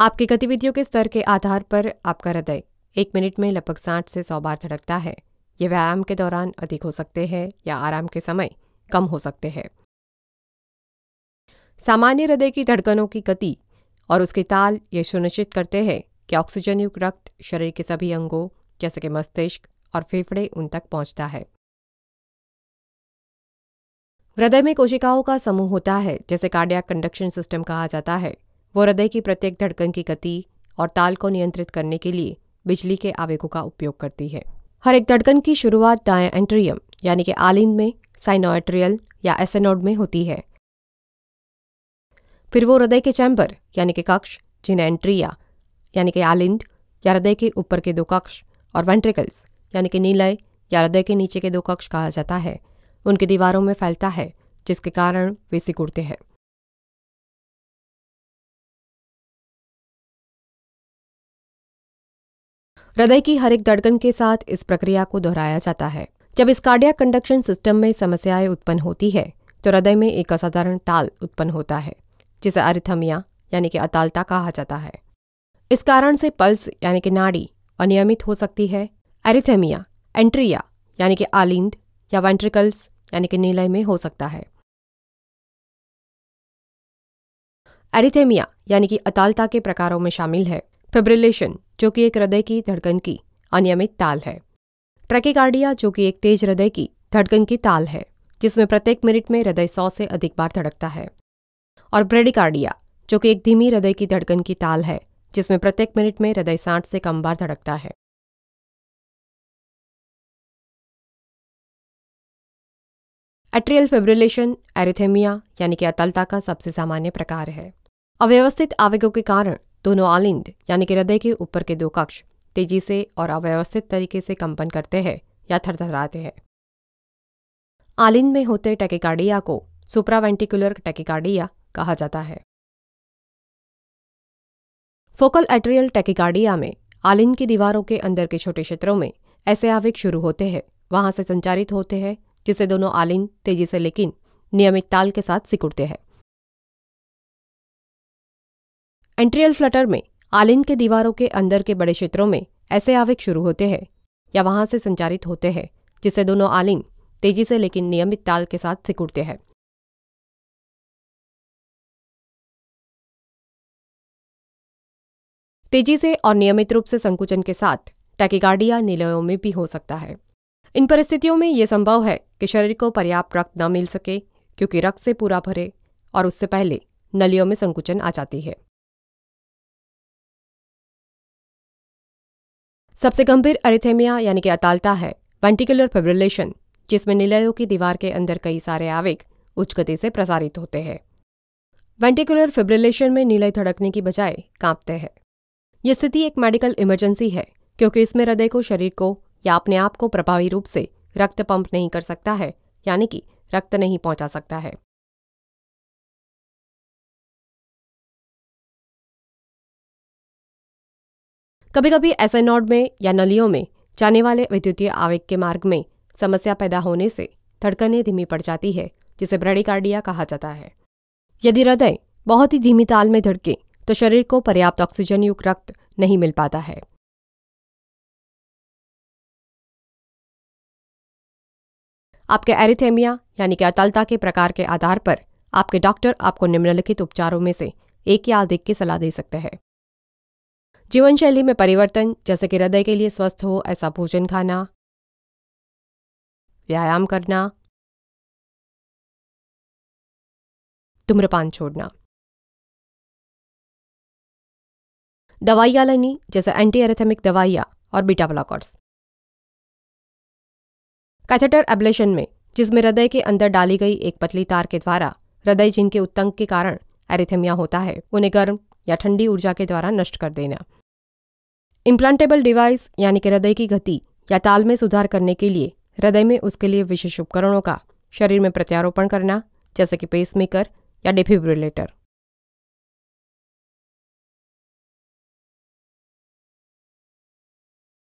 आपकी गतिविधियों के स्तर के आधार पर आपका हृदय एक मिनट में लगभग साठ से सौ बार धड़कता है ये व्यायाम के दौरान अधिक हो सकते हैं या आराम के समय कम हो सकते हैं सामान्य हृदय की धड़कनों की गति और उसके ताल ये सुनिश्चित करते हैं कि ऑक्सीजन युक्त रक्त शरीर के सभी अंगों जैसे कि मस्तिष्क और फेफड़े उन तक पहुंचता है हृदय में कोशिकाओं का समूह होता है जैसे कार्डियक कंडक्शन सिस्टम कहा जाता है वो हृदय की प्रत्येक धड़कन की गति और ताल को नियंत्रित करने के लिए बिजली के आवेगों का उपयोग करती है हर एक धड़कन की शुरुआत डाया एंट्रियम यानी कि आलिंद में साइनोएट्रियल या एसेनोड में होती है फिर वो हृदय के चैम्बर यानी कि कक्ष जिन्हें एंट्रिया यानी कि आलिंद या हृदय के ऊपर के दो कक्ष और वेंट्रिकल्स यानी कि नीलय या हृदय के नीचे के दो कक्ष कहा जाता है उनकी दीवारों में फैलता है जिसके कारण वे सिकुड़ते हैं हृदय की हर एक धड़कन के साथ इस प्रक्रिया को दोहराया जाता है जब इस कार्डिया कंडक्शन सिस्टम में समस्याएं उत्पन्न होती है तो हृदय में एक असाधारण ताल उत्पन्न होता है जिसे अरिथमिया यानी कि अतालता कहा जाता है इस कारण से पल्स यानी कि नाड़ी अनियमित हो सकती है एरिथेमिया एंट्रिया यानी कि आलिंद या वेंट्रिकल्स यानी कि नीलय में हो सकता है एरिथेमिया यानी कि अतालता के प्रकारों में शामिल है फिब्रिलेशन जो कि एक हृदय की धड़कन की अनियमित ताल है ट्रैकिकार्डिया जो कि एक तेज हृदय की धड़कन की ताल है जिसमें प्रत्येक मिनट में हृदय सौ से अधिक बार धड़कता है और ब्रेडिकार्डिया जो कि एक धीमी हृदय की धड़कन की ताल है जिसमें प्रत्येक मिनट में हृदय साठ से कम बार धड़कता है एट्रियल फेब्रिलेशन एरिथेमिया यानी कि अतलता का सबसे सामान्य प्रकार है अव्यवस्थित आवेगों के कारण दोनों आलिंद यानी कि हृदय के ऊपर के दो कक्ष तेजी से और अव्यवस्थित तरीके से कंपन करते हैं या थरथराते हैं आलिंद में होते टैकेकार्डिया को सुप्रावेंटिकुलर टेकिकार्डिया कहा जाता है फोकल एट्रियल टैकेकार्डिया में आलिंद की दीवारों के अंदर के छोटे क्षेत्रों में ऐसे आवेग शुरू होते हैं वहां से संचारित होते हैं जिसे दोनों आलिंद तेजी से लेकिन नियमित ताल के साथ सिकुड़ते हैं एंट्रियल फ्लटर में आलिंग के दीवारों के अंदर के बड़े क्षेत्रों में ऐसे आवेग शुरू होते हैं या वहां से संचारित होते हैं जिससे दोनों आलिंग तेजी से लेकिन नियमित ताल के साथ सिकुड़ते हैं तेजी से और नियमित रूप से संकुचन के साथ टैकिकार्डिया निलयों में भी हो सकता है इन परिस्थितियों में यह संभव है कि शरीर को पर्याप्त रक्त न मिल सके क्योंकि रक्त से पूरा भरे और उससे पहले नलियों में संकुचन आ जाती है सबसे गंभीर अरिथेमिया यानी कि अतालता है वेंटिकुलर फेब्रिलेशन जिसमें निलयों की दीवार के अंदर कई सारे आवेग उच्च गति से प्रसारित होते हैं वेंटिकुलर फेब्रिलेशन में नीलय धड़कने की बजाय कांपते हैं यह स्थिति एक मेडिकल इमरजेंसी है क्योंकि इसमें हृदय को शरीर को या अपने आप को प्रभावी रूप से रक्त पंप नहीं कर सकता है यानी कि रक्त नहीं पहुंचा सकता है कभी कभी एसेनॉड में या नलियों में जाने वाले विद्युतीय आवेग के मार्ग में समस्या पैदा होने से धड़कनें धीमी पड़ जाती है जिसे ब्रेडिकार्डिया कहा जाता है यदि हृदय बहुत ही धीमी ताल में धड़के तो शरीर को पर्याप्त ऑक्सीजन युक्त रक्त नहीं मिल पाता है आपके एरिथेमिया यानी कि अतलता के प्रकार के आधार पर आपके डॉक्टर आपको निम्नलिखित उपचारों में से एक या अधिक की सलाह दे सकते हैं जीवन शैली में परिवर्तन जैसे कि हृदय के लिए स्वस्थ हो ऐसा भोजन खाना व्यायाम करना धूम्रपान छोड़ना दवाइयां लेनी जैसे एंटी एरेथेमिक दवाइयां और बीटा ब्लॉकर्स कैथेटर एब्लेशन में जिसमें हृदय के अंदर डाली गई एक पतली तार के द्वारा हृदय जिनके उत्तंक के कारण एरिथेमिया होता है उन्हें गर्म या ठंडी ऊर्जा के द्वारा नष्ट कर देना इम्प्लांटेबल डिवाइस यानी कि हृदय की गति या ताल में सुधार करने के लिए हृदय में उसके लिए विशेष उपकरणों का शरीर में प्रत्यारोपण करना जैसे कि पेसमेकर या डिफिब्रिलेटर